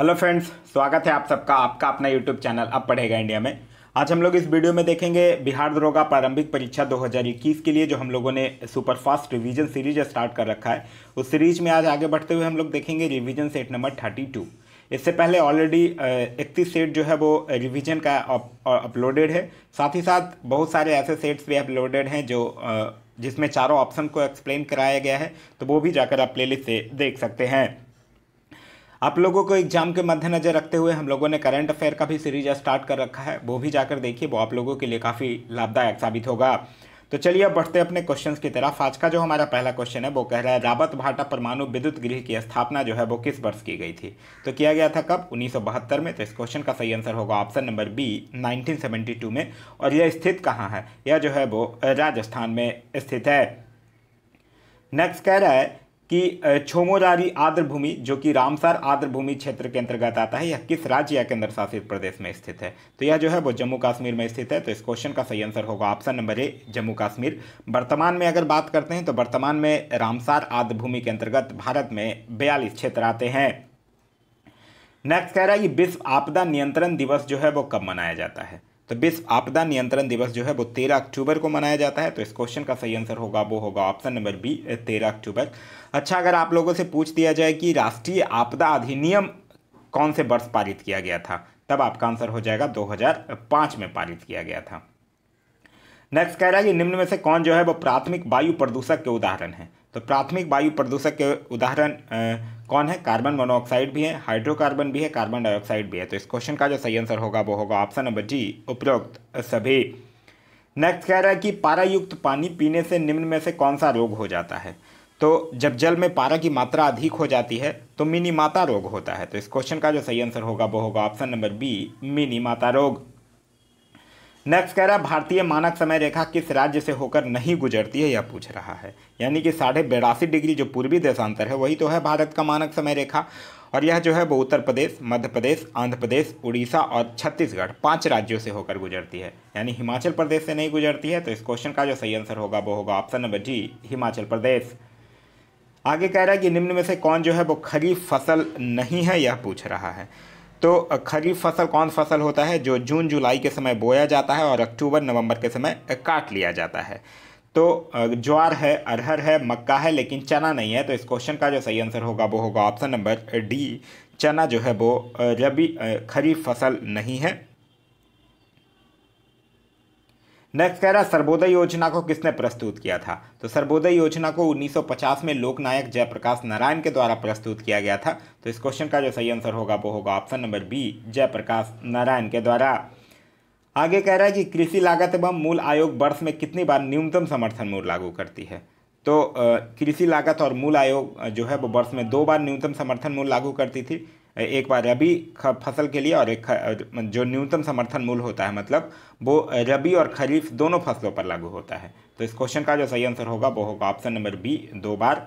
hello friends स्वागत है आप सबका आपका अपना यूट्यूब चैनल अब पढ़ेगा इंडिया में आज हम लोग इस वीडियो में देखेंगे बिहार दरोगा प्रारंभिक परीक्षा 2021 के लिए जो हम लोगों ने super fast revision series start कर रखा है उस सीरीज में आज आगे बढ़ते हुए हम लोग देखेंगे revision set number thirty two इससे पहले ऑलरेडी इकतीस सेट जो है वो रिविज़न का अपलोडेड है साथ ही साथ बहुत सारे ऐसे सेट्स भी अपलोडेड हैं जो जिसमें चारों ऑप्शन को एक्सप्लेन कराया गया है तो वो भी जाकर आप प्लेलिस्ट से देख सकते हैं आप लोगों को एग्जाम के मद्देनजर रखते हुए हम लोगों ने करंट अफेयर का भी सीरीज स्टार्ट कर रखा है वो भी जाकर देखिए वो आप लोगों के लिए काफ़ी लाभदायक साबित होगा तो चलिए अब बढ़ते अपने क्वेश्चन की तरफ आज का जो हमारा पहला क्वेश्चन है वो कह रहा है रावत भाटा परमाणु विद्युत गृह की स्थापना जो है वो किस वर्ष की गई थी तो किया गया था कब 1972 में तो इस क्वेश्चन का सही आंसर होगा ऑप्शन नंबर बी 1972 में और यह स्थित कहाँ है यह जो है वो राजस्थान में स्थित है नेक्स्ट कह रहा है कि छोमोरारी आर्द्र भूमि जो कि रामसार आर्द्र भूमि क्षेत्र के अंतर्गत आता है यह किस राज्य या केंद्र शासित प्रदेश में स्थित है तो यह जो है वो जम्मू कश्मीर में स्थित है तो इस क्वेश्चन का सही आंसर होगा option number A Jammu Kashmir वर्तमान में अगर बात करते हैं तो वर्तमान में रामसार आर्द्र भूमि के अंतर्गत भारत में बयालीस क्षेत्र आते हैं नेक्स्ट कह रहा है कि विश्व आपदा नियंत्रण दिवस जो है वो कब मनाया जाता है तो विश्व आपदा नियंत्रण दिवस जो है वो तेरह अक्टूबर को मनाया जाता है तो इस क्वेश्चन का सही आंसर होगा वो होगा ऑप्शन नंबर बी तेरह अक्टूबर अच्छा अगर आप लोगों से पूछ दिया जाए कि राष्ट्रीय आपदा अधिनियम कौन से वर्ष पारित किया गया था तब आपका आंसर हो जाएगा 2005 में पारित किया गया था नेक्स्ट कह रहा है कि निम्न में से कौन जो है वो प्राथमिक वायु प्रदूषक के उदाहरण है तो प्राथमिक वायु प्रदूषक के उदाहरण कौन है कार्बन मोनोऑक्साइड भी है हाइड्रोकार्बन भी है कार्बन डाइऑक्साइड भी है तो इस क्वेश्चन का जो सही आंसर होगा वो होगा ऑप्शन नंबर जी उपरोक्त सभी नेक्स्ट कह रहा है कि पारा युक्त पानी पीने से निम्न में से कौन सा रोग हो जाता है तो जब जल में पारा की मात्रा अधिक हो जाती है तो मिनी माता रोग होता है तो इस क्वेश्चन का जो सही आंसर होगा वो होगा ऑप्शन नंबर बी मिनी माता रोग नेक्स्ट कह रहा है भारतीय मानक समय रेखा किस राज्य से होकर नहीं गुजरती है यह पूछ रहा है यानी कि साढ़े बेरासी डिग्री जो पूर्वी देशांतर है वही तो है भारत का मानक समय रेखा और यह जो है वो उत्तर प्रदेश मध्य प्रदेश आंध्र प्रदेश उड़ीसा और छत्तीसगढ़ पांच राज्यों से होकर गुजरती है यानी हिमाचल प्रदेश से नहीं गुजरती है तो इस क्वेश्चन का जो सही आंसर होगा वो होगा option number G Himachal Pradesh आगे कह रहा है कि निम्न में से कौन जो है वो खरीफ फसल नहीं है यह पूछ रहा है तो खरीफ फसल कौन फसल होता है जो जून जुलाई के समय बोया जाता है और अक्टूबर नवंबर के समय काट लिया जाता है तो ज्वार है अरहर है मक्का है लेकिन चना नहीं है तो इस क्वेश्चन का जो सही आंसर होगा वो होगा ऑप्शन नंबर डी चना जो है वो रबी खरीफ फसल नहीं है नेक्स्ट कह रहा है सर्वोदय योजना को किसने प्रस्तुत किया था तो सर्वोदय योजना को 1950 में लोकनायक जयप्रकाश नारायण के द्वारा प्रस्तुत किया गया था तो इस क्वेश्चन का जो सही आंसर होगा वो होगा option number B Jayaprakash Narayan के द्वारा आगे कह रहा है कि कृषि लागत एवं मूल आयोग वर्ष में कितनी बार न्यूनतम समर्थन मूल्य लागू करती है तो कृषि लागत और मूल आयोग जो है वो वर्ष में दो बार न्यूनतम समर्थन मूल्य लागू करती थी एक बार रबी फसल के लिए और एक जो न्यूनतम समर्थन मूल्य होता है मतलब वो रबी और खरीफ दोनों फसलों पर लागू होता है तो इस क्वेश्चन का जो सही आंसर होगा वो होगा ऑप्शन नंबर बी दो बार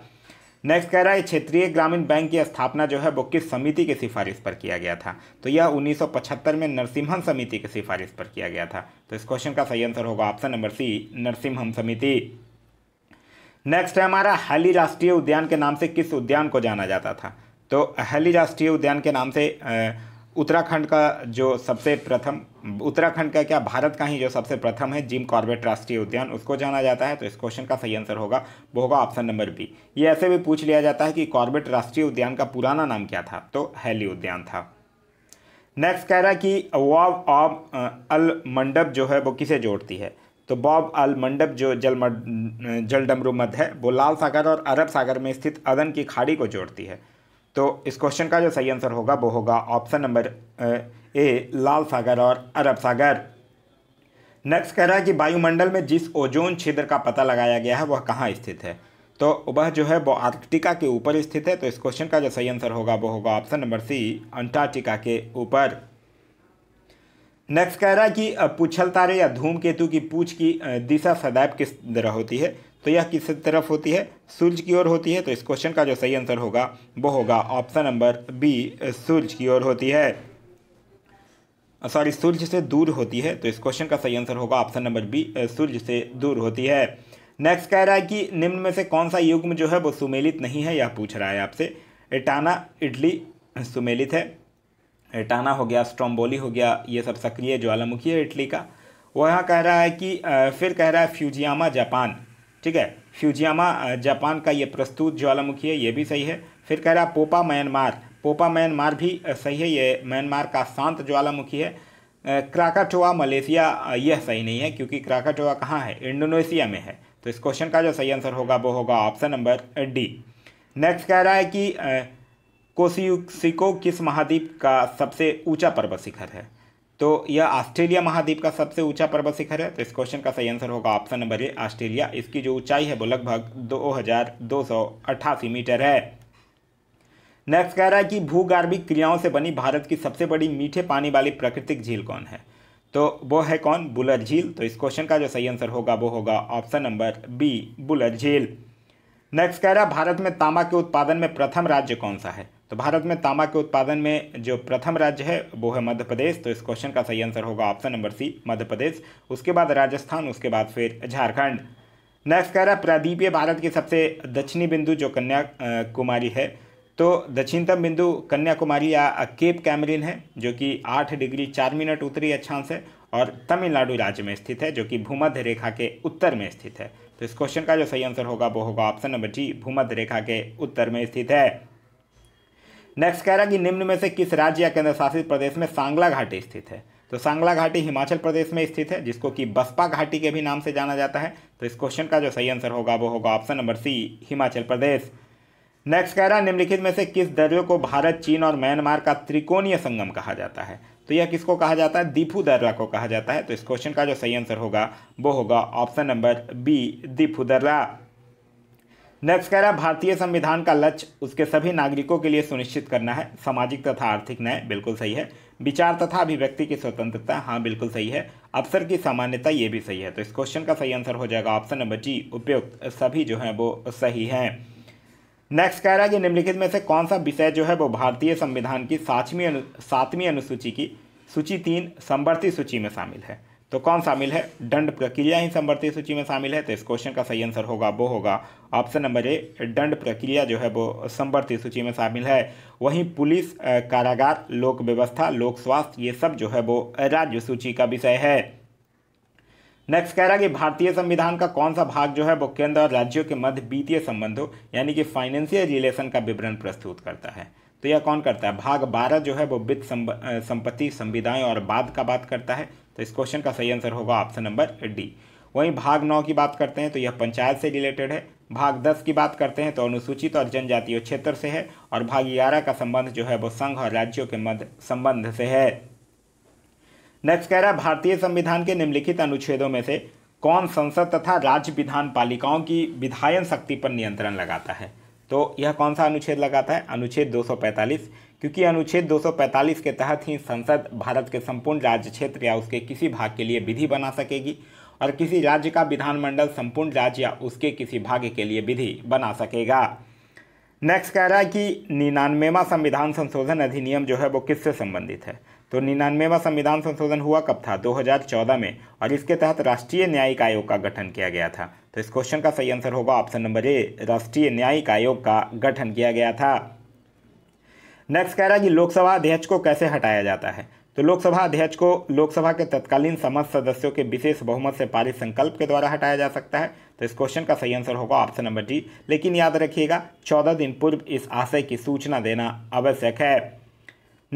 नेक्स्ट कह रहा है क्षेत्रीय ग्रामीण बैंक की स्थापना जो है वो किस समिति की सिफारिश पर किया गया था तो यह 1975 में नरसिम्हन समिति की सिफारिश पर किया गया था तो इस क्वेश्चन का सही आंसर होगा ऑप्शन नंबर सी नरसिम्हन समिति नेक्स्ट है हमारा हाली राष्ट्रीय उद्यान के नाम से किस उद्यान को जाना जाता था तो अहली राष्ट्रीय उद्यान के नाम से उत्तराखंड का जो सबसे प्रथम उत्तराखंड का क्या भारत का ही जो सबसे प्रथम है जिम कॉर्बेट राष्ट्रीय उद्यान उसको जाना जाता है तो इस क्वेश्चन का सही आंसर होगा वो होगा ऑप्शन नंबर बी ये ऐसे भी पूछ लिया जाता है कि कॉर्बेट राष्ट्रीय उद्यान का पुराना नाम क्या था तो हैली उद्यान था नेक्स्ट कह रहा है कि वॉब ऑब अल मंडप जो है वो किसे जोड़ती है तो बॉब अल मंडप जो जल जल डमरू मध्य है वो लाल सागर और अरब सागर में स्थित अदन की खाड़ी को जोड़ती है तो इस क्वेश्चन का जो सही आंसर होगा वो होगा ऑप्शन नंबर ए लाल सागर और अरब सागर नेक्स्ट कह रहा है कि वायुमंडल में जिस ओजोन छिद्र का पता लगाया गया है वह कहाँ स्थित है तो वह जो है वो आर्कटिका के ऊपर स्थित है तो इस क्वेश्चन का जो सही आंसर होगा वो होगा ऑप्शन नंबर सी अंटार्कटिका के ऊपर नेक्स्ट कह रहा है कि पुछल तारे या धूमकेतु की पूछ की दिशा सदैव किस तरह होती है तो यह किस तरफ होती है सूर्य की ओर होती है तो इस क्वेश्चन का जो सही आंसर होगा वो होगा ऑप्शन नंबर बी सूर्य की ओर होती है सॉरी सूर्य से दूर होती है तो इस क्वेश्चन का सही आंसर होगा ऑप्शन नंबर बी सूर्य से दूर होती है नेक्स्ट कह रहा है कि निम्न में से कौन सा युग्म जो है वो सुमेलित नहीं है यह पूछ रहा है आपसे एटाना इडली सुमेलित है एटाना हो गया स्ट्रोम्बोली हो गया ये सब सक्रिय ज्वालामुखी है इटली का वह कह रहा है कि फिर कह रहा है फ्यूजियामा जापान ठीक है फ्यूजियामा जापान का ये प्रस्तुत ज्वालामुखी है ये भी सही है फिर कह रहा पोपा म्यांमार पोपा म्यांमार भी सही है ये म्यांमार का शांत ज्वालामुखी है क्राकाटोआ मलेशिया यह सही नहीं है क्योंकि क्राकाटोआ कहाँ है इंडोनेशिया में है तो इस क्वेश्चन का जो सही आंसर होगा वो होगा ऑप्शन नंबर डी नेक्स्ट कह रहा है कि कोसियुसिको किस महाद्वीप का सबसे ऊंचा पर्वत शिखर है तो यह ऑस्ट्रेलिया महाद्वीप का सबसे ऊंचा पर्वत शिखर है तो इस क्वेश्चन का सही आंसर होगा ऑप्शन नंबर ए ऑस्ट्रेलिया इसकी जो ऊंचाई है वो लगभग दो मीटर है नेक्स्ट कह रहा है कि भूगर्भिक क्रियाओं से बनी भारत की सबसे बड़ी मीठे पानी वाली प्राकृतिक झील कौन है तो वो है कौन बुलर झील तो इस क्वेश्चन का जो सही आंसर होगा वो होगा ऑप्शन नंबर बी बुलर झील नेक्स्ट कह रहा है भारत में तांबा के उत्पादन में प्रथम राज्य कौन सा है तो भारत में तांबा के उत्पादन में जो प्रथम राज्य है वो है मध्य प्रदेश तो इस क्वेश्चन का सही आंसर होगा ऑप्शन नंबर सी मध्य प्रदेश उसके बाद राजस्थान उसके बाद फिर झारखंड नेक्स्ट कह रहा है प्रादीपीय भारत की सबसे दक्षिणी बिंदु जो कन्या कुमारी है तो दक्षिणतम बिंदु कन्याकुमारी या केप कैमरिन है जो कि आठ डिग्री चार मिनट उत्तरी अक्षांश है और तमिलनाडु राज्य में स्थित है जो कि भूमध्य रेखा के उत्तर में स्थित है तो इस क्वेश्चन का जो सही आंसर होगा वो होगा ऑप्शन नंबर जी भूमध्य रेखा के उत्तर में स्थित है नेक्स्ट कह रहा कि निम्न में से किस राज्य या केंद्र शासित प्रदेश में सांगला घाटी स्थित है तो सांगला घाटी हिमाचल प्रदेश में स्थित है जिसको कि बसपा घाटी के भी नाम से जाना जाता है तो इस क्वेश्चन का जो सही आंसर होगा वो होगा option number C Himachal Pradesh next कह रहा है निम्नलिखित में से किस दर्रे को भारत चीन और म्यांमार का त्रिकोणीय संगम कहा जाता है तो यह किसको कहा जाता है दीपू दर्रा को कहा जाता है तो इस क्वेश्चन का जो सही आंसर होगा वो होगा ऑप्शन नंबर बी दीपू दर्रा नेक्स्ट कह रहा है भारतीय संविधान का लक्ष्य उसके सभी नागरिकों के लिए सुनिश्चित करना है सामाजिक तथा आर्थिक न्याय बिल्कुल सही है विचार तथा अभिव्यक्ति की स्वतंत्रता हाँ बिल्कुल सही है अवसर की सामान्यता ये भी सही है तो इस क्वेश्चन का सही आंसर हो जाएगा ऑप्शन नंबर जी उपयुक्त सभी जो है वो सही हैं नेक्स्ट कह रहा है कि निम्नलिखित में से कौन सा विषय जो है वो भारतीय संविधान की सातवीं अनु सातवीं अनुसूची की सूची तीन संवर्ती सूची में शामिल है तो कौन शामिल है दंड प्रक्रिया ही समवर्ती सूची में शामिल है तो इस क्वेश्चन का सही आंसर होगा वो होगा ऑप्शन नंबर ए दंड प्रक्रिया जो है वो समवर्ती सूची में शामिल है वहीं पुलिस कारागार लोक व्यवस्था लोक स्वास्थ्य ये सब जो है वो राज्य सूची का विषय है नेक्स्ट कह रहा है कि भारतीय संविधान का कौन सा भाग जो है वो केंद्र और राज्यों के मध्य वित्तीय संबंधों यानी कि फाइनेंशियल रिलेशन का विवरण प्रस्तुत करता है तो यह कौन करता है भाग बारह जो है वो वित्त संपत्ति संविधाएं और बाद का बात करता है तो इस क्वेश्चन का सही आंसर होगा ऑप्शन नंबर डी वहीं भाग नौ की बात करते हैं तो यह पंचायत से रिलेटेड है भाग दस की बात करते हैं तो अनुसूचित और जनजातीय क्षेत्र से है और भाग ग्यारह का संबंध जो है वो संघ और राज्यों के मध्य संबंध से है नेक्स्ट कह रहा है भारतीय संविधान के निम्नलिखित अनुच्छेदों में से कौन संसद तथा राज्य विधान पालिकाओं की विधायन शक्ति पर नियंत्रण लगाता है तो यह कौन सा अनुच्छेद लगाता है अनुच्छेद 245 क्योंकि अनुच्छेद 245 के तहत ही संसद भारत के संपूर्ण राज्य क्षेत्र या उसके किसी भाग के लिए विधि बना सकेगी और किसी राज्य का विधानमंडल संपूर्ण राज्य या उसके किसी भाग के लिए विधि बना सकेगा नेक्स्ट कह रहा है कि निन्यानवेवा संविधान संशोधन अधिनियम जो है वो किससे संबंधित है तो निन्यानवेवा संविधान संशोधन हुआ कब था 2014 में और इसके तहत राष्ट्रीय न्यायिक आयोग का गठन किया गया था तो इस क्वेश्चन का सही आंसर होगा ऑप्शन नंबर ए राष्ट्रीय न्यायिक आयोग का गठन किया गया था नेक्स्ट कह रहा है कि लोकसभा अध्यक्ष को कैसे हटाया जाता है तो लोकसभा अध्यक्ष को लोकसभा के तत्कालीन समस्त सदस्यों के विशेष बहुमत से पारित संकल्प के द्वारा हटाया जा सकता है तो इस क्वेश्चन का सही आंसर होगा ऑप्शन नंबर डी लेकिन याद रखिएगा चौदह दिन पूर्व इस आशय की सूचना देना आवश्यक है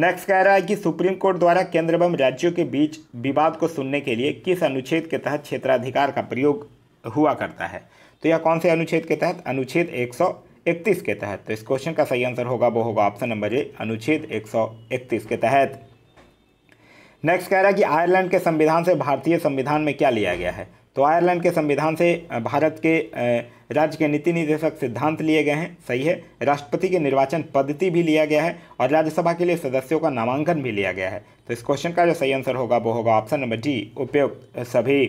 नेक्स्ट कह रहा है कि सुप्रीम कोर्ट द्वारा केंद्र एवं राज्यों के बीच विवाद को सुनने के लिए किस अनुच्छेद के तहत क्षेत्राधिकार का प्रयोग हुआ करता है तो यह कौन से अनुच्छेद के तहत अनुच्छेद एक सौ इकतीस के तहत तो इस क्वेश्चन का सही आंसर होगा वो होगा ऑप्शन नंबर ए अनुच्छेद इकतीस के तहत नेक्स्ट कह रहा है कि आयरलैंड के संविधान से भारतीय संविधान में क्या लिया गया है तो आयरलैंड के संविधान से भारत के राज्य के नीति निर्देशक सिद्धांत लिए गए हैं सही है राष्ट्रपति के निर्वाचन पद्धति भी लिया गया है और राज्यसभा के लिए सदस्यों का नामांकन भी लिया गया है तो इस क्वेश्चन का जो सही आंसर होगा वो होगा ऑप्शन नंबर डी उपयुक्त सभी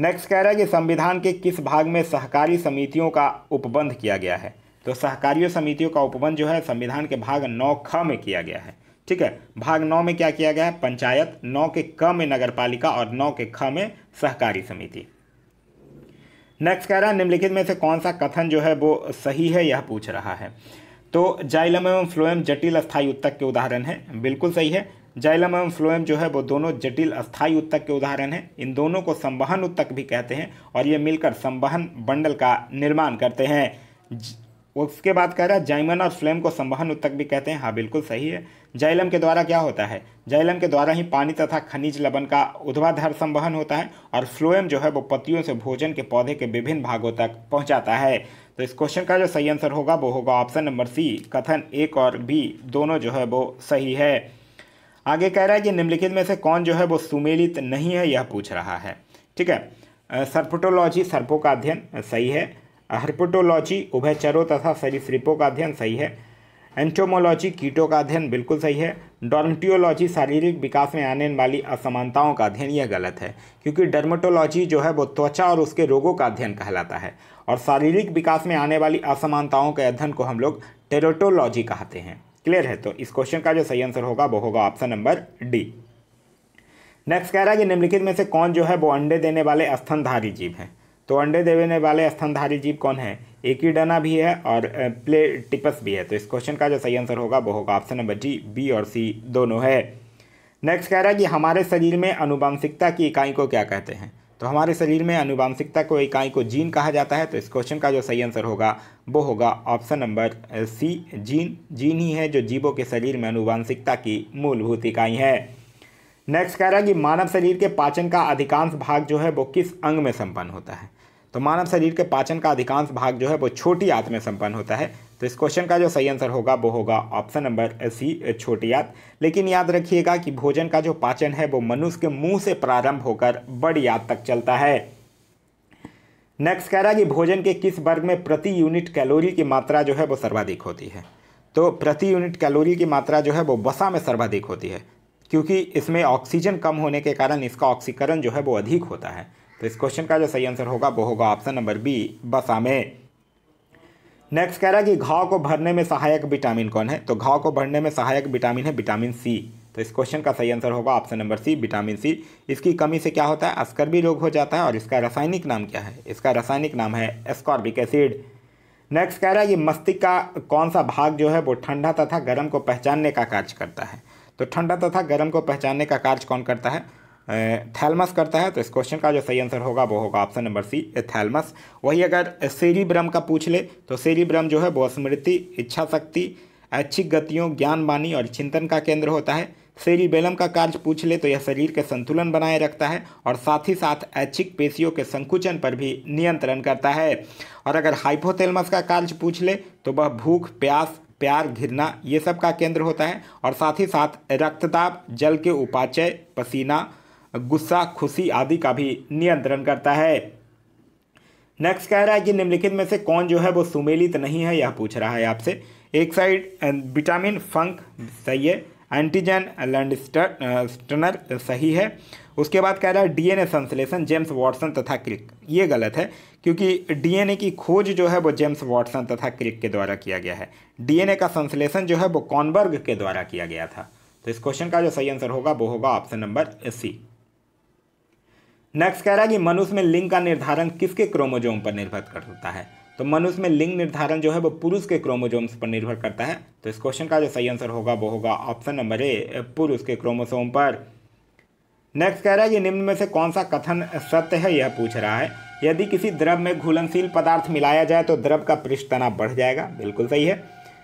नेक्स्ट कह रहा है कि संविधान के किस भाग में सहकारी समितियों का उपबंध किया गया है तो सहकारी समितियों का उपबंध जो है संविधान के भाग नौ ख में किया गया है ठीक है भाग नौ में क्या किया गया है पंचायत नौ के क में नगर पालिका और नौ के ख में सहकारी समिति नेक्स्ट कह रहा है निम्नलिखित में से कौन सा कथन जो है वो सही है यह पूछ रहा है तो जाइलम एवं फ्लोएम जटिल स्थायी उत्तक के उदाहरण है बिल्कुल सही है जाइलम एवं फ्लोएम जो है वो दोनों जटिल अस्थायी उत्तक के उदाहरण हैं इन दोनों को संवहन उत्तक भी कहते हैं और ये मिलकर संवहन बंडल का निर्माण करते हैं उसके बाद कह रहा है जाइमन और फ्लेम को संवहन उत्तक भी कहते हैं हाँ बिल्कुल सही है जाइलम के द्वारा क्या होता है जाइलम के द्वारा ही पानी तथा खनिज लवण का उध्वाधर संवहन होता है और फ्लोएम जो है वो पत्तियों से भोजन के पौधे के विभिन्न भागों तक पहुंचाता है तो इस क्वेश्चन का जो सही आंसर होगा वो होगा ऑप्शन नंबर सी कथन एक और बी दोनों जो है वो सही है आगे कह रहा है कि निम्नलिखित में से कौन जो है वो सुमेलित नहीं है यह पूछ रहा है ठीक है सर्पोटोलॉजी सर्पों का अध्ययन सही है हर्पोटोलॉजी उभयचरों तथा सरीसृपों का अध्ययन सही है एंटोमोलॉजी कीटों का अध्ययन बिल्कुल सही है डॉर्मटियोलॉजी शारीरिक विकास में आने वाली असमानताओं का अध्ययन यह गलत है क्योंकि डर्मेटोलॉजी जो है वो त्वचा और उसके रोगों का अध्ययन कहलाता है और शारीरिक विकास में आने वाली असमानताओं के अध्ययन को हम लोग टेरोटोलॉजी कहते हैं क्लियर है तो इस क्वेश्चन का जो सही आंसर होगा वो होगा ऑप्शन नंबर डी नेक्स्ट कह रहा है कि निम्नलिखित में से कौन जो है वो अंडे देने वाले स्तनधारी जीव हैं तो अंडे देने वाले स्तनधारी जीव कौन है डना भी है और प्ले टिपस भी है तो इस क्वेश्चन का जो सही आंसर होगा वो होगा ऑप्शन नंबर डी बी और सी दोनों है नेक्स्ट कह रहा है कि हमारे शरीर में अनुवांशिकता की इकाई को क्या कहते हैं तो हमारे शरीर में अनुवांशिकता को इकाई को जीन कहा जाता है तो इस क्वेश्चन का जो सही आंसर होगा वो होगा option number C gene gene ही है जो जीवों के शरीर में अनुवांशिकता की मूलभूत इकाई है नेक्स्ट कह रहा है कि मानव शरीर के पाचन का अधिकांश भाग जो है वो किस अंग में संपन्न होता है तो मानव शरीर के पाचन का अधिकांश भाग जो है वो छोटी आंत में संपन्न होता है तो इस क्वेश्चन का जो सही आंसर होगा वो होगा ऑप्शन नंबर सी छोटी याद लेकिन याद रखिएगा कि भोजन का जो पाचन है वो मनुष्य के मुंह से प्रारंभ होकर बड़ी याद तक चलता है नेक्स्ट कह रहा है कि भोजन के किस वर्ग में प्रति यूनिट कैलोरी की मात्रा जो है वो सर्वाधिक होती है तो प्रति यूनिट कैलोरी की मात्रा जो है वो वसा में सर्वाधिक होती है क्योंकि इसमें ऑक्सीजन कम होने के कारण इसका ऑक्सीकरण जो है वो अधिक होता है तो इस क्वेश्चन का जो सही आंसर होगा वो होगा ऑप्शन नंबर बी बसा में नेक्स्ट कह रहा है कि घाव को भरने में सहायक विटामिन कौन है तो घाव को भरने में सहायक विटामिन है विटामिन सी तो इस क्वेश्चन का सही आंसर होगा option number C vitamin C इसकी कमी से क्या होता है अस्कर भी रोग हो जाता है और इसका रासायनिक नाम क्या है इसका रासायनिक नाम है एस्कॉर्बिक एसिड नेक्स्ट कह रहा है कि मस्तिष्क का कौन सा भाग जो है वो ठंडा तथा गर्म को पहचानने का कार्य करता है तो ठंडा तथा गर्म को पहचानने का कार्य कौन करता है थैलमस करता है तो इस क्वेश्चन का जो सही आंसर होगा वो होगा ऑप्शन नंबर सी थैलमस वही अगर ब्रह्म का पूछ ले तो ब्रह्म जो है वो स्मृति इच्छा शक्ति ऐच्छिक गतियों ज्ञान वाणी और चिंतन का केंद्र होता है बेलम का कार्य पूछ ले तो यह शरीर के संतुलन बनाए रखता है और साथ ही साथ ऐच्छिक पेशियों के संकुचन पर भी नियंत्रण करता है और अगर हाइपोथेलमस का कार्य पूछ ले तो वह भूख प्यास प्यार घिरना ये सब का केंद्र होता है और साथ ही साथ रक्तदाब जल के उपाचय पसीना गुस्सा खुशी आदि का भी नियंत्रण करता है नेक्स्ट कह रहा है कि निम्नलिखित में से कौन जो है वो सुमेलित नहीं है यह पूछ रहा है आपसे एक साइड विटामिन फंक सही है एंटीजन स्टनर uh, सही है उसके बाद कह रहा है डीएनए संश्लेषण जेम्स वॉटसन तथा क्रिक ये गलत है क्योंकि डीएनए की खोज जो है वो जेम्स वॉटसन तथा क्रिक के द्वारा किया गया है डीएनए का संश्लेषण जो है वो कॉनबर्ग के द्वारा किया गया था तो इस क्वेश्चन का जो सही आंसर होगा वो होगा ऑप्शन नंबर सी नेक्स्ट कह रहा है कि मनुष्य में लिंग का निर्धारण किसके क्रोमोजोम पर निर्भर करता है तो मनुष्य में लिंग निर्धारण जो है वो पुरुष के क्रोमोजोम्स पर निर्भर करता है तो इस क्वेश्चन का जो सही आंसर होगा वो होगा ऑप्शन नंबर ए पुरुष के क्रोमोसोम पर नेक्स्ट कह रहा है कि निम्न में से कौन सा कथन सत्य है यह पूछ रहा है यदि किसी द्रव में घुलनशील पदार्थ मिलाया जाए तो द्रव का पृष्ठ बढ़ जाएगा बिल्कुल सही है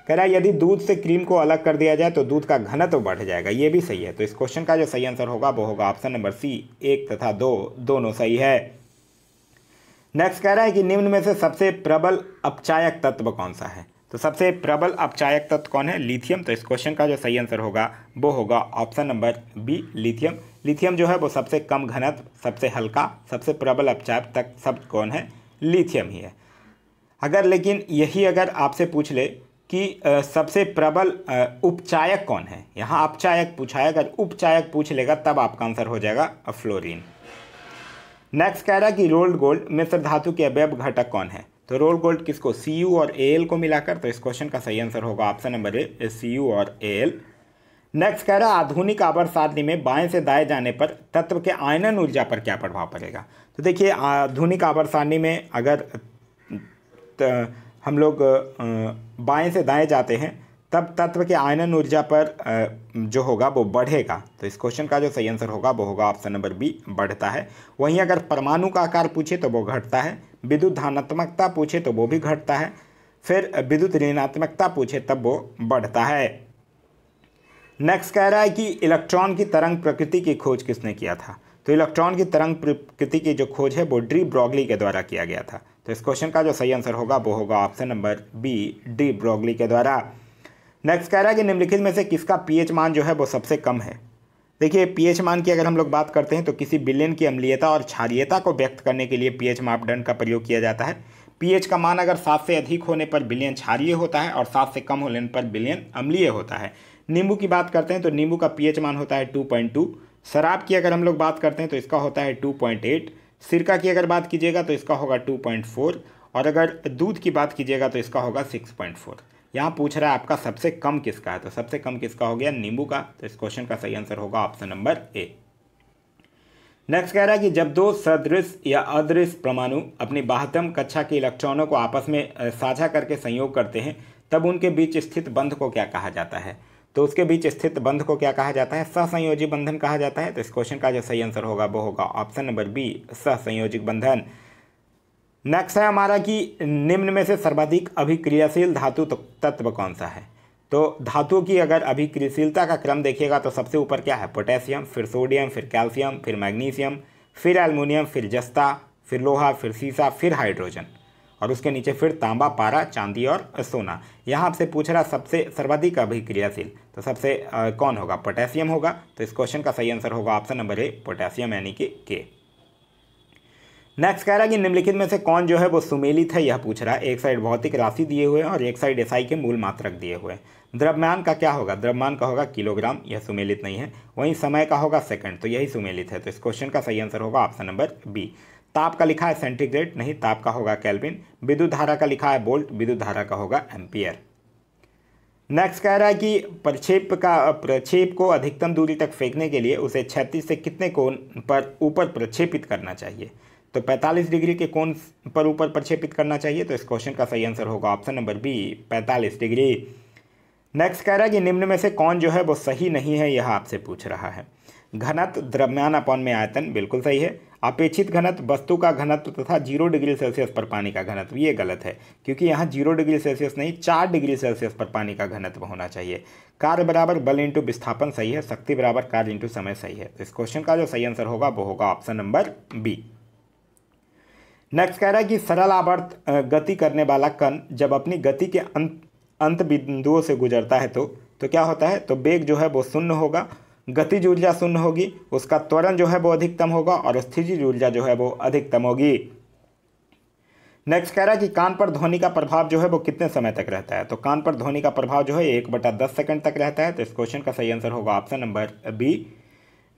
कह रहा है यदि दूध से क्रीम को अलग कर दिया जाए तो दूध का घनत्व तो बढ़ जाएगा ये भी सही है तो इस क्वेश्चन का जो सही आंसर होगा वो होगा ऑप्शन नंबर सी एक तथा दो दोनों सही है नेक्स्ट कह रहा है कि निम्न में से सबसे प्रबल अपचायक तत्व कौन सा है तो सबसे प्रबल अपचायक तत्व कौन है लिथियम तो इस क्वेश्चन का जो सही आंसर होगा वो होगा option number B lithium lithium जो है वो सबसे कम घनत्व सबसे हल्का सबसे प्रबल अपचायक तत्व कौन है लिथियम ही है अगर लेकिन यही अगर आपसे पूछ ले कि सबसे प्रबल उपचायक कौन है यहाँ अपचायक पूछा है अगर उपचायक पूछ लेगा तब आपका आंसर हो जाएगा फ्लोरिन नेक्स्ट कह रहा है कि रोल्ड गोल्ड मिश्र धातु के अवैध घटक कौन है तो रोल गोल्ड किसको सी यू और ए एल को मिलाकर तो इस क्वेश्चन का सही आंसर होगा option number A C U और ए एल नेक्स्ट कह रहा है आधुनिक आवर सारणी में बाएं से दाएं जाने पर तत्व के आयनन ऊर्जा पर क्या प्रभाव पड़ेगा तो देखिए आधुनिक आवर सारणी में अगर हम लोग बाएं से दाएं जाते हैं तब तत्व के आयनन ऊर्जा पर जो होगा वो बढ़ेगा तो इस क्वेश्चन का जो सही आंसर होगा वो होगा ऑप्शन नंबर बी बढ़ता है वहीं अगर परमाणु का आकार पूछे तो वो घटता है विद्युत धनात्मकता पूछे तो वो भी घटता है फिर विद्युत ऋणात्मकता पूछे तब वो बढ़ता है नेक्स्ट कह रहा है कि इलेक्ट्रॉन की तरंग प्रकृति की खोज किसने किया था तो इलेक्ट्रॉन की तरंग प्रकृति की जो खोज है वो ड्री ब्रॉगली के द्वारा किया गया था तो इस क्वेश्चन का जो सही आंसर होगा वो होगा option number B de Broglie के द्वारा नेक्स्ट कह रहा है कि निम्नलिखित में से किसका पीएच मान जो है वो सबसे कम है देखिए पीएच मान की अगर हम लोग बात करते हैं तो किसी बिलियन की अम्लीयता और क्षारियता को व्यक्त करने के लिए पीएच मापदंड का प्रयोग किया जाता है पीएच का मान अगर सात से अधिक होने पर बिलियन क्षारिय होता है और सात से कम होने पर बिलियन अम्लीय होता है नींबू की बात करते हैं तो नींबू का पीएच मान होता है टू शराब की अगर हम लोग बात करते हैं तो इसका होता है टू सिरका की अगर बात कीजिएगा तो इसका होगा टू पॉइंट फोर और अगर दूध की बात कीजिएगा तो इसका होगा सिक्स पॉइंट फोर यहाँ पूछ रहा है आपका सबसे कम किसका है तो सबसे कम किसका हो गया नींबू का तो इस क्वेश्चन का सही आंसर होगा ऑप्शन नंबर ए नेक्स्ट कह रहा है कि जब दो सदृश या अदृश्य परमाणु अपनी बाहतम कक्षा के इलेक्ट्रॉनों को आपस में साझा करके संयोग करते हैं तब उनके बीच स्थित बंध को क्या कहा जाता है तो उसके बीच स्थित बंध को क्या कहा जाता है सहसंयोजी बंधन कहा जाता है तो इस क्वेश्चन का जो सही आंसर होगा वो होगा ऑप्शन नंबर बी सहसंयोजिक बंधन नेक्स्ट है हमारा कि निम्न में से सर्वाधिक अभिक्रियाशील धातु तत्व कौन सा है तो धातु की अगर अभिक्रियाशीलता का क्रम देखिएगा तो सबसे ऊपर क्या है पोटेशियम फिर सोडियम फिर कैल्शियम फिर मैग्नीशियम फिर एलमोनियम फिर जस्ता फिर लोहा फिर सीसा फिर हाइड्रोजन और उसके नीचे फिर तांबा पारा चांदी और सोना यहाँ आपसे पूछ रहा सबसे सर्वाधिक अभिक्रियाशील तो सबसे आ, कौन होगा पोटेशियम होगा तो इस क्वेश्चन का सही आंसर होगा ऑप्शन नंबर ए पोटेशियम यानी कि के नेक्स्ट कह रहा है कि निम्नलिखित में से कौन जो है वो सुमेलित है यह पूछ रहा है एक साइड भौतिक राशि दिए हुए और एक साइड एसआई के मूल मात्रक दिए हुए द्रव्यमान का क्या होगा द्रव्यमान का होगा किलोग्राम यह सुमेलित नहीं है वहीं समय का होगा सेकंड तो यही सुमेलित है तो इस क्वेश्चन का सही आंसर होगा ऑप्शन नंबर बी ताप का लिखा है सेंटीग्रेड नहीं ताप का होगा कैलविन विद्युत धारा का लिखा है बोल्ट विद्युत धारा का होगा एम्पियर नेक्स्ट कह रहा है कि प्रक्षेप का प्रक्षेप को अधिकतम दूरी तक फेंकने के लिए उसे छत्तीस से कितने कोण पर ऊपर प्रक्षेपित करना चाहिए तो 45 डिग्री के कोण पर ऊपर प्रक्षेपित करना चाहिए तो इस क्वेश्चन का सही आंसर होगा option number B 45 degree next कह रहा है कि निम्न में से कौन जो है वो सही नहीं है यह आपसे पूछ रहा है घनत्व द्रव्यमान अपॉन में आयतन बिल्कुल सही है अपेक्षित घनत्व वस्तु का घनत्व तथा जीरो डिग्री सेल्सियस पर पानी का घनत्व ये गलत है क्योंकि यहाँ जीरो डिग्री सेल्सियस नहीं चार डिग्री सेल्सियस पर पानी का घनत्व होना चाहिए कार्य बराबर बल इंटू विस्थापन सही है शक्ति बराबर कार्य इंटू समय सही है इस क्वेश्चन का जो सही आंसर होगा वो होगा ऑप्शन नंबर बी नेक्स्ट कह रहा है कि सरल आवर्त गति करने वाला कण जब अपनी गति के अंत अंत बिंदुओं से गुजरता है तो तो क्या होता है तो बेग जो है वो शून्य होगा गतिज ऊर्जा शून्य होगी उसका त्वरण जो है वो अधिकतम होगा और स्थितिज ऊर्जा जो है वो अधिकतम होगी नेक्स्ट कह रहा है कि कान पर ध्वनि का प्रभाव जो है वो कितने समय तक रहता है तो कान पर ध्वनि का प्रभाव जो है एक बटा दस सेकेंड तक रहता है तो इस क्वेश्चन का सही आंसर होगा ऑप्शन नंबर बी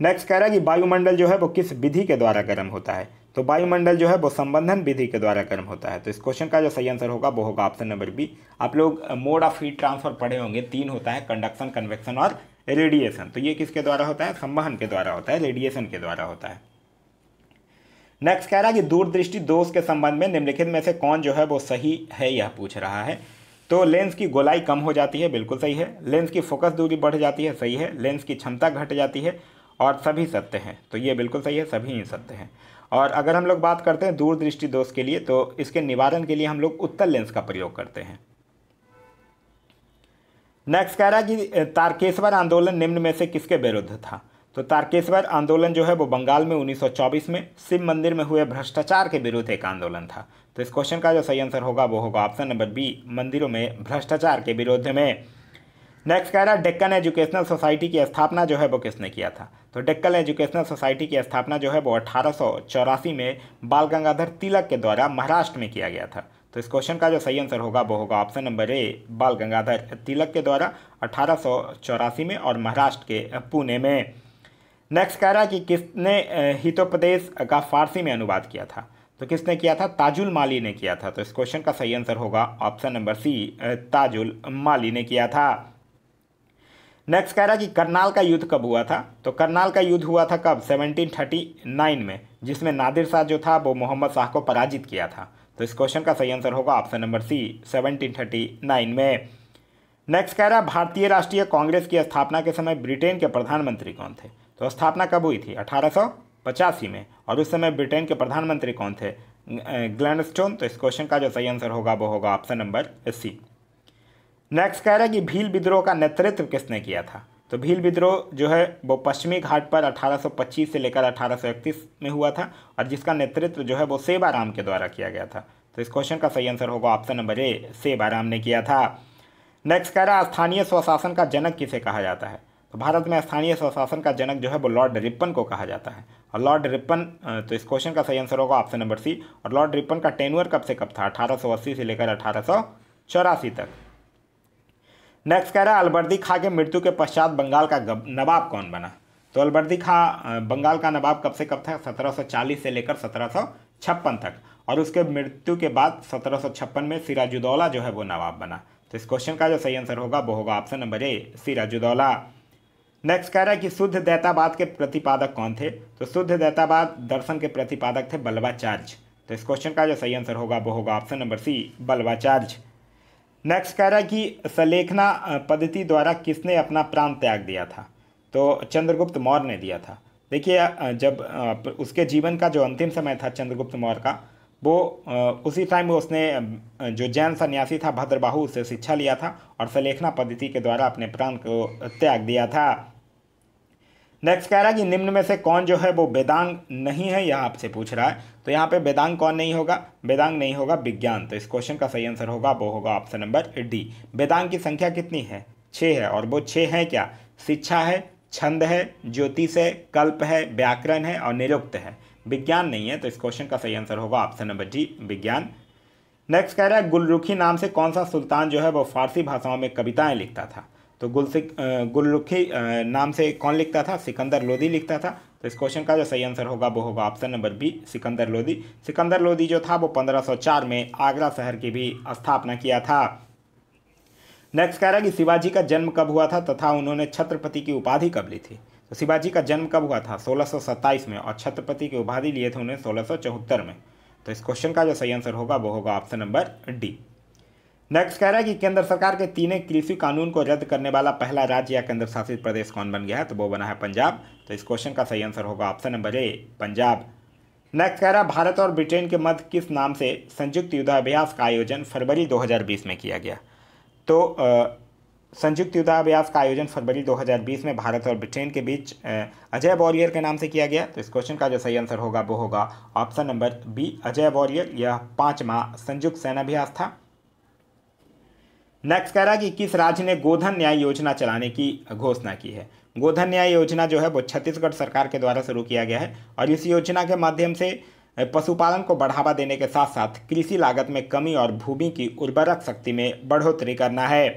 नेक्स्ट कह रहा है कि वायुमंडल जो है वो किस विधि के द्वारा गर्म होता है तो वायुमंडल जो है वो संबंधन विधि के द्वारा गर्म होता है तो इस क्वेश्चन का जो सही आंसर होगा वो होगा ऑप्शन नंबर बी आप लोग मोड ऑफ हीट ट्रांसफर पढ़े होंगे तीन होता है कंडक्शन कन्वेक्शन और रेडिएशन तो ये किसके द्वारा होता है संवहन के द्वारा होता है रेडिएशन के द्वारा होता है नेक्स्ट कह रहा है कि दूरदृष्टि दोष के संबंध में निम्नलिखित में से कौन जो है वो सही है यह पूछ रहा है तो लेंस की गोलाई कम हो जाती है बिल्कुल सही है लेंस की फोकस दूरी बढ़ जाती है सही है लेंस की क्षमता घट जाती है और सभी सत्य हैं तो ये बिल्कुल सही है सभी ही सत्य हैं और अगर हम लोग बात करते हैं दूरदृष्टि दोष के लिए तो इसके निवारण के लिए हम लोग उत्तर लेंस का प्रयोग करते हैं नेक्स्ट कह रहा है कि तारकेश्वर आंदोलन निम्न में से किसके विरुद्ध था तो तारकेश्वर आंदोलन जो है वो बंगाल में 1924 में शिव मंदिर में हुए भ्रष्टाचार के विरुद्ध एक आंदोलन था तो इस क्वेश्चन का जो सही आंसर होगा वो होगा ऑप्शन नंबर बी मंदिरों में भ्रष्टाचार के विरुद्ध में नेक्स्ट कह रहा है डेक्कन एजुकेशनल सोसाइटी की स्थापना जो है वो किसने किया था तो डेक्कन एजुकेशनल सोसाइटी की स्थापना जो है वो अठारह में बाल गंगाधर तिलक के द्वारा महाराष्ट्र में किया गया था तो इस क्वेश्चन का जो सही आंसर होगा वो होगा ऑप्शन नंबर ए बाल गंगाधर तिलक के द्वारा अठारह में और महाराष्ट्र के पुणे में नेक्स्ट कह रहा है कि किसने हितोपदेश का फारसी में अनुवाद किया था तो किसने किया था ताजुल माली ने किया था तो इस क्वेश्चन का सही आंसर होगा ऑप्शन नंबर सी ताजुल माली ने किया था नेक्स्ट कह रहा है कि करनाल का युद्ध कब हुआ था तो करनाल का युद्ध हुआ था कब 1739 में जिसमें नादिर शाह जो था वो मोहम्मद शाह को पराजित किया था तो इस क्वेश्चन का सही आंसर होगा ऑप्शन नंबर सी 1739 में नेक्स्ट कह रहा है भारतीय राष्ट्रीय कांग्रेस की स्थापना के समय ब्रिटेन के प्रधानमंत्री कौन थे तो स्थापना कब हुई थी अठारह में और उस समय ब्रिटेन के प्रधानमंत्री कौन थे ग्लैंडस्टोन तो इस क्वेश्चन का जो सही आंसर होगा वो होगा ऑप्शन नंबर सी नेक्स्ट कह रहा है कि भील विद्रोह का नेतृत्व किसने किया था तो भील विद्रोह जो है वो पश्चिमी घाट पर 1825 से लेकर 1831 में हुआ था और जिसका नेतृत्व जो है वो सेवाराम के द्वारा किया गया था तो इस क्वेश्चन का सही आंसर होगा ऑप्शन नंबर ए सेवाराम ने किया था नेक्स्ट कह रहा स्थानीय स्वशासन का जनक किसे कहा जाता है तो भारत में स्थानीय स्वशासन का जनक जो है वो लॉर्ड रिपन को कहा जाता है और लॉर्ड रिपन तो इस क्वेश्चन का सही आंसर होगा ऑप्शन नंबर सी और लॉर्ड रिपन का टेनवर कब से कब था अठारह से लेकर अठारह तक नेक्स्ट कह रहा है अलबर्दी खां के मृत्यु के पश्चात बंगाल का नवाब कौन बना तो अलबर्दी खां बंगाल का नवाब कब से कब था 1740 से लेकर सत्रह तक और उसके मृत्यु के बाद सत्रह में सिराजुद्दौला जो है वो नवाब बना तो इस क्वेश्चन का जो सही आंसर होगा वो होगा option number A Sirajuddaulah next कह रहा है कि शुद्ध दैताबाद के प्रतिपादक कौन थे तो शुद्ध दैताबाद दर्शन के प्रतिपादक थे बल्वाचार्य तो इस क्वेश्चन का जो सही आंसर होगा वो होगा ऑप्शन नंबर सी बल्वाचार्य नेक्स्ट कह रहा है कि सलेखना पद्धति द्वारा किसने अपना प्राण त्याग दिया था तो चंद्रगुप्त मौर्य ने दिया था देखिए जब उसके जीवन का जो अंतिम समय था चंद्रगुप्त मौर्य का वो उसी टाइम में उसने जो जैन सन्यासी था भद्रबाहु उससे शिक्षा लिया था और सलेखना पद्धति के द्वारा अपने प्राण को त्याग दिया था नेक्स्ट कह रहा है कि निम्न में से कौन जो है वो वेदांग नहीं है यह आपसे पूछ रहा है तो यहाँ पे वेदांग कौन नहीं होगा वेदांग नहीं होगा विज्ञान तो इस क्वेश्चन का सही आंसर होगा वो होगा ऑप्शन नंबर डी वेदांग की संख्या कितनी है छः है और वो छः है क्या शिक्षा है छंद है ज्योतिष है कल्प है व्याकरण है और निरुक्त है विज्ञान नहीं है तो इस क्वेश्चन का सही आंसर होगा ऑप्शन नंबर डी विज्ञान नेक्स्ट कह रहा है गुलरुखी नाम से कौन सा सुल्तान जो है वो फारसी भाषाओं में कविताएं लिखता था तो गुलसिक गुलरुखी नाम से कौन लिखता था सिकंदर लोधी लिखता था तो इस क्वेश्चन का जो सही आंसर होगा वो होगा option number B Sikandar Lodi Sikandar Lodi जो था वो 1504 में आगरा शहर की भी स्थापना किया था नेक्स्ट कह रहा है कि शिवाजी का जन्म कब हुआ था तथा उन्होंने छत्रपति की उपाधि कब ली थी तो शिवाजी का जन्म कब हुआ था सोलह में और छत्रपति की उपाधि लिए थे उन्हें सोलह में तो इस क्वेश्चन का जो सही आंसर होगा वो होगा ऑप्शन नंबर डी नेक्स्ट कह रहा है कि केंद्र सरकार के तीनों कृषि कानून को रद्द करने वाला पहला राज्य या केंद्र शासित प्रदेश कौन बन गया है तो वो बना है पंजाब तो इस क्वेश्चन का सही आंसर होगा option number A Punjab next कह रहा है भारत और ब्रिटेन के मध्य किस नाम से संयुक्त युद्धाभ्यास का आयोजन फरवरी 2020 में किया गया तो संयुक्त युद्धाभ्यास का आयोजन फरवरी 2020 में भारत और ब्रिटेन के बीच अजय वॉरियर के नाम से किया गया तो इस क्वेश्चन का जो सही आंसर होगा वो होगा option number B Ajay Warrier यह पाँचवा संयुक्त सेनाभ्यास था नेक्स्ट कह रहा है कि किस राज्य ने गोधन न्याय योजना चलाने की घोषणा की है गोधन न्याय योजना जो है वो छत्तीसगढ़ सरकार के द्वारा शुरू किया गया है और इस योजना के माध्यम से पशुपालन को बढ़ावा देने के साथ साथ कृषि लागत में कमी और भूमि की उर्वरक शक्ति में बढ़ोतरी करना है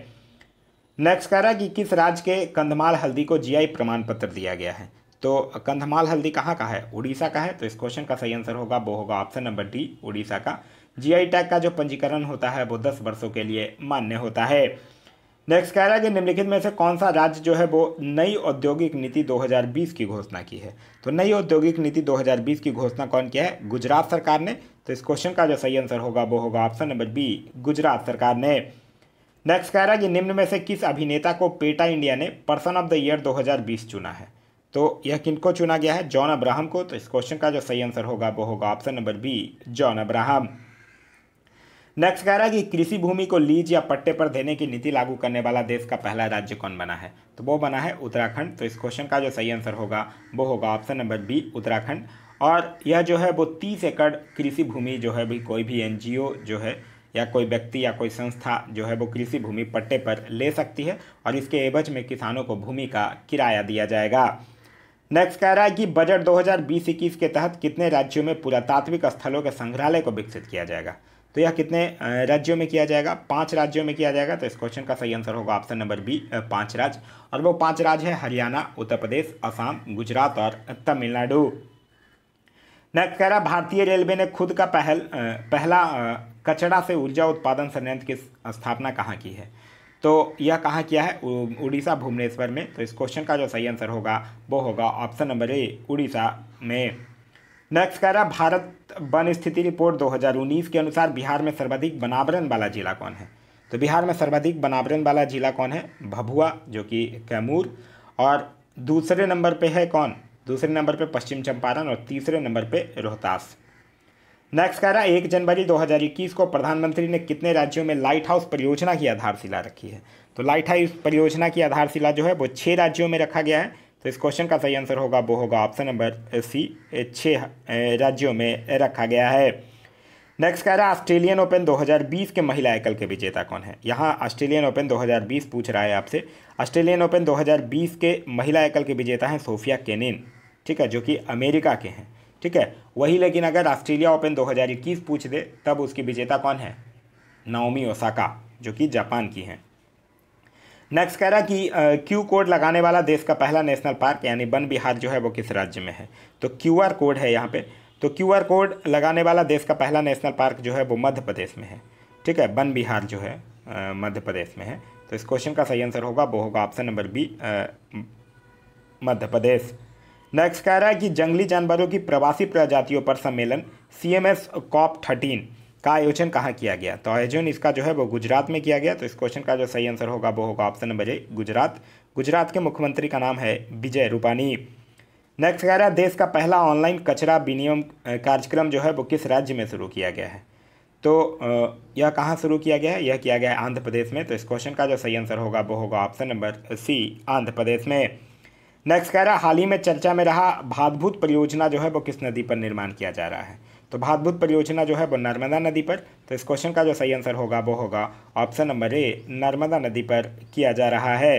नेक्स्ट कह रहा है कि किस राज्य के कंधमाल हल्दी को जीआई प्रमाण पत्र दिया गया है तो कंधमाल हल्दी कहाँ का है उड़ीसा का है तो इस क्वेश्चन का सही आंसर होगा वो होगा ऑप्शन नंबर डी उड़ीसा का जीआई टैग का जो पंजीकरण होता है वो दस वर्षों के लिए मान्य होता है नेक्स्ट कह रहा है कि निम्नलिखित में से कौन सा राज्य जो है वो नई औद्योगिक नीति 2020 की घोषणा की है तो नई औद्योगिक नीति 2020 की घोषणा कौन किया है गुजरात सरकार ने तो इस क्वेश्चन का जो सही आंसर होगा वो होगा ऑप्शन नंबर बी गुजरात सरकार ने नेक्स्ट कह रहा है कि निम्न में से किस अभिनेता को पेटा इंडिया ने पर्सन ऑफ द ईयर दो चुना है तो यह किनको चुना गया है जॉन अब्राहम को तो इस क्वेश्चन का जो सही आंसर होगा वो होगा option number B John Abraham next कह रहा है कि कृषि भूमि को लीज या पट्टे पर देने की नीति लागू करने वाला देश का पहला राज्य कौन बना है तो वो बना है उत्तराखंड तो इस क्वेश्चन का जो सही आंसर होगा वो होगा ऑप्शन नंबर बी उत्तराखंड और यह जो है वो तीस एकड़ कृषि भूमि जो है भी कोई भी एन जो है या कोई व्यक्ति या कोई संस्था जो है वो कृषि भूमि पट्टे पर ले सकती है और इसके एवज में किसानों को भूमि का किराया दिया जाएगा नेक्स्ट कह रहा है कि बजट दो हज़ार के तहत कितने राज्यों में पुरातात्विक स्थलों के संग्रहालय को विकसित किया जाएगा तो यह कितने राज्यों में किया जाएगा पांच राज्यों में किया जाएगा तो इस क्वेश्चन का सही आंसर होगा ऑप्शन नंबर बी पांच राज्य और वो पांच राज्य है हरियाणा उत्तर प्रदेश असम गुजरात और तमिलनाडु नेक्स्ट कह रहा भारतीय रेलवे ने खुद का पहल पहला कचरा से ऊर्जा उत्पादन संयंत्र की स्थापना कहाँ की है तो यह कहाँ किया है उड़ीसा भुवनेश्वर में तो इस क्वेश्चन का जो सही आंसर होगा वो होगा ऑप्शन नंबर ए उड़ीसा में नेक्स्ट कह रहा भारत वन स्थिति रिपोर्ट 2019 के अनुसार बिहार में सर्वाधिक बनावरण वाला जिला कौन है तो बिहार में सर्वाधिक बनावरण वाला जिला कौन है भभुआ जो कि कैमूर और दूसरे नंबर पे है कौन दूसरे नंबर पे पश्चिम चंपारण और तीसरे नंबर पे रोहतास नेक्स्ट कह रहा है एक जनवरी दो को प्रधानमंत्री ने कितने राज्यों में लाइट हाउस परियोजना की आधारशिला रखी है तो लाइट हाउस परियोजना की आधारशिला जो है वो छः राज्यों में रखा गया है तो इस क्वेश्चन का सही आंसर होगा वो होगा ऑप्शन नंबर सी छः राज्यों में रखा गया है नेक्स्ट कह रहा है ऑस्ट्रेलियन ओपन 2020 के महिला एकल के विजेता कौन है यहाँ ऑस्ट्रेलियन ओपन 2020 पूछ रहा है आपसे ऑस्ट्रेलियन ओपन 2020 के महिला एकल के विजेता हैं सोफिया केनिन ठीक है जो कि अमेरिका के हैं ठीक है वही लेकिन अगर ऑस्ट्रेलिया ओपन 2021 पूछ दे तब उसकी विजेता कौन है नाओमी ओसाका जो कि जापान की हैं नेक्स्ट कह रहा कि क्यू कोड लगाने वाला देश का पहला नेशनल पार्क यानी वन बिहार जो है वो किस राज्य में है तो क्यू आर कोड है यहाँ पे तो क्यू आर कोड लगाने वाला देश का पहला नेशनल पार्क जो है वो मध्य प्रदेश में है ठीक है वन बिहार जो है मध्य प्रदेश में है तो इस क्वेश्चन का सही आंसर होगा वो होगा option number B Madhya Pradesh next कह रहा है कि जंगली जानवरों की प्रवासी प्रजातियों पर सम्मेलन C M S COP thirteen का आयोजन कहाँ किया गया तो आयोजन इसका जो है वो गुजरात में किया गया तो इस क्वेश्चन का जो सही आंसर होगा वो होगा option number A Gujarat Gujarat के मुख्यमंत्री का नाम है विजय रूपानी नेक्स्ट कह रहा है देश का पहला ऑनलाइन कचरा विनियम कार्यक्रम जो है वो किस राज्य में शुरू किया गया है तो यह कहाँ शुरू किया गया है यह किया गया है आंध्र प्रदेश में तो इस क्वेश्चन का जो सही आंसर होगा वो होगा option number C Andhra Pradesh में नेक्स्ट कह रहा है हाल ही में चर्चा में रहा भादभूत परियोजना जो है वो किस नदी पर निर्माण किया जा रहा है तो भादभुत परियोजना जो है वो नर्मदा नदी पर तो इस क्वेश्चन का जो सही आंसर होगा वो होगा ऑप्शन नंबर ए नर्मदा नदी पर किया जा रहा है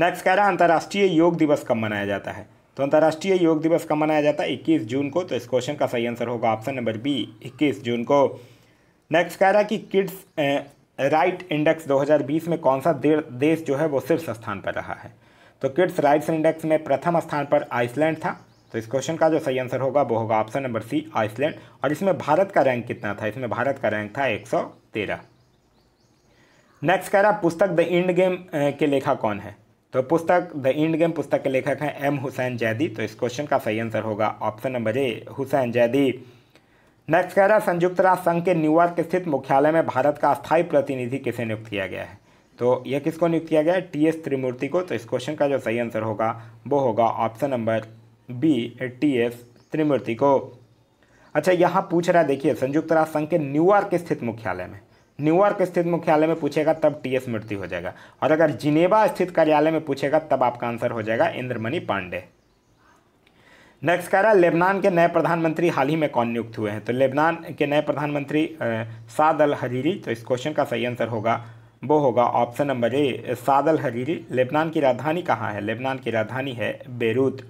नेक्स्ट कह रहा है अंतर्राष्ट्रीय योग दिवस कब मनाया जाता है तो अंतर्राष्ट्रीय योग दिवस कब मनाया जाता है इक्कीस जून को तो इस क्वेश्चन का सही आंसर होगा ऑप्शन नंबर बी इक्कीस जून को नेक्स्ट कह रहा है कि किड्स राइट इंडेक्स 2020 में कौन सा देश जो है वो शीर्ष स्थान पर रहा है तो किड्स राइट्स इंडेक्स में प्रथम स्थान पर आइसलैंड था तो इस क्वेश्चन का जो सही आंसर होगा वो होगा ऑप्शन नंबर सी आइसलैंड और इसमें भारत का रैंक कितना था इसमें भारत का रैंक था 113 नेक्स्ट कह रहा पुस्तक द इंड गेम के लेखक कौन है तो पुस्तक द इंड गेम पुस्तक के लेखक हैं एम हुसैन जैदी तो इस क्वेश्चन का सही आंसर होगा option number A Hussain Zaidi next कह रहा संयुक्त राष्ट्र संघ के न्यूयॉर्क स्थित मुख्यालय में भारत का स्थायी प्रतिनिधि किसे नियुक्त किया गया है तो यह किसको नियुक्त किया गया है टी एस त्रिमूर्ति को तो इस क्वेश्चन का जो सही आंसर होगा वो होगा option number B T S Tirumurti को अच्छा यहाँ पूछ रहा है देखिए संयुक्त राष्ट्र संघ के न्यूयॉर्क स्थित मुख्यालय में न्यूयॉर्क स्थित मुख्यालय में पूछेगा तब टी एस मूर्ति हो जाएगा और अगर जिनेवा स्थित कार्यालय में पूछेगा तब आपका आंसर हो जाएगा इंद्रमणि पांडे नेक्स्ट कह रहा है लेबनान के नए प्रधानमंत्री हाल ही में कौन नियुक्त हुए हैं तो लेबनान के नए प्रधानमंत्री साद अल हरीरी तो इस क्वेश्चन का सही आंसर होगा वो होगा option number A Saad al Hariri Lebanon की राजधानी कहाँ है लेबनान की राजधानी है बेरूत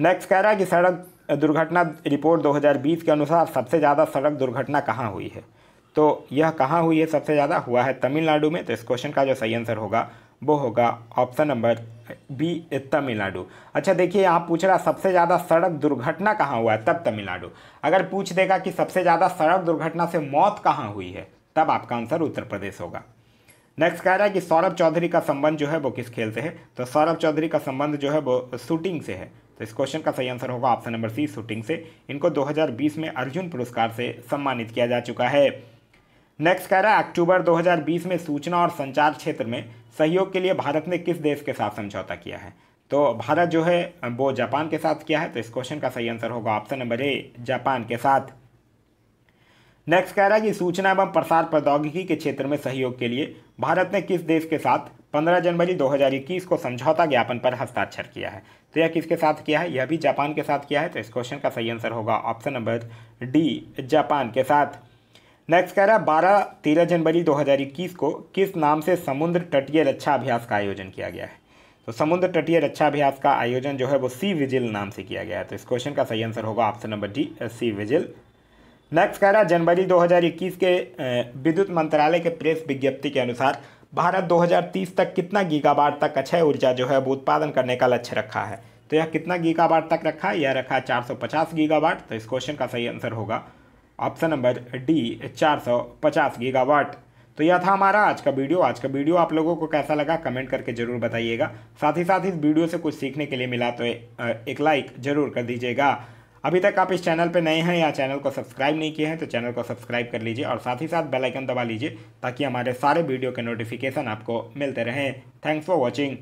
नेक्स्ट कह रहा है कि सड़क दुर्घटना रिपोर्ट 2020 के अनुसार सबसे ज़्यादा सड़क दुर्घटना कहाँ हुई है तो यह कहाँ हुई है सबसे ज़्यादा हुआ है तमिलनाडु में तो इस क्वेश्चन का जो सही आंसर होगा वो होगा ऑप्शन नंबर बी तमिलनाडु अच्छा देखिए यहाँ पूछ रहा सबसे ज़्यादा सड़क दुर्घटना कहाँ हुआ है तब तमिलनाडु अगर पूछ देगा कि सबसे ज़्यादा सड़क दुर्घटना से मौत कहाँ हुई है तब आपका आंसर उत्तर प्रदेश होगा नेक्स्ट कह रहा है कि सौरभ चौधरी का संबंध जो है वो किस खेल से है तो सौरभ चौधरी का संबंध जो है वो शूटिंग से है तो इस क्वेश्चन का सही आंसर होगा ऑप्शन नंबर सी शूटिंग से इनको 2020 में अर्जुन पुरस्कार से सम्मानित किया जा चुका है नेक्स्ट कह रहा है अक्टूबर 2020 में सूचना और संचार क्षेत्र में सहयोग के लिए भारत ने किस देश के साथ समझौता किया है तो भारत जो है वो जापान के साथ किया है तो इस क्वेश्चन का सही आंसर होगा ऑप्शन नंबर ए जापान के साथ नेक्स्ट कह रहा है कि सूचना एवं प्रसार प्रौद्योगिकी के क्षेत्र में सहयोग के लिए भारत ने किस देश के साथ 15 जनवरी 2021 को समझौता ज्ञापन पर हस्ताक्षर किया है तो यह किसके साथ किया है यह भी जापान के साथ किया है तो इस क्वेश्चन का सही आंसर होगा ऑप्शन नंबर डी जापान के साथ नेक्स्ट कह रहा है बारह तेरह जनवरी 2021 को किस नाम से समुद्र तटीय रक्षा अभ्यास का आयोजन किया गया है तो समुद्र तटीय रक्षा अभ्यास का आयोजन जो है वो सी विजिल नाम से किया गया है तो इस क्वेश्चन का सही आंसर होगा option number D C vigil next कह रहा है जनवरी 2021 के विद्युत मंत्रालय के प्रेस विज्ञप्ति के अनुसार भारत 2030 तक कितना गीगावाट तक अक्षय ऊर्जा जो है वो उत्पादन करने का लक्ष्य रखा है तो यह कितना गीगावाट तक रखा है यह रखा है चार गीगावाट तो इस क्वेश्चन का सही आंसर होगा ऑप्शन नंबर डी 450 गीगावाट तो यह था हमारा आज का वीडियो आज का वीडियो आप लोगों को कैसा लगा कमेंट करके जरूर बताइएगा साथ ही साथ इस वीडियो से कुछ सीखने के लिए मिला तो एक लाइक जरूर कर दीजिएगा अभी तक आप इस चैनल पर नए हैं या चैनल को सब्सक्राइब नहीं किए हैं तो चैनल को सब्सक्राइब कर लीजिए और साथ ही साथ बेलाइकन दबा लीजिए ताकि हमारे सारे वीडियो के नोटिफिकेशन आपको मिलते रहें थैंक्स फॉर वॉचिंग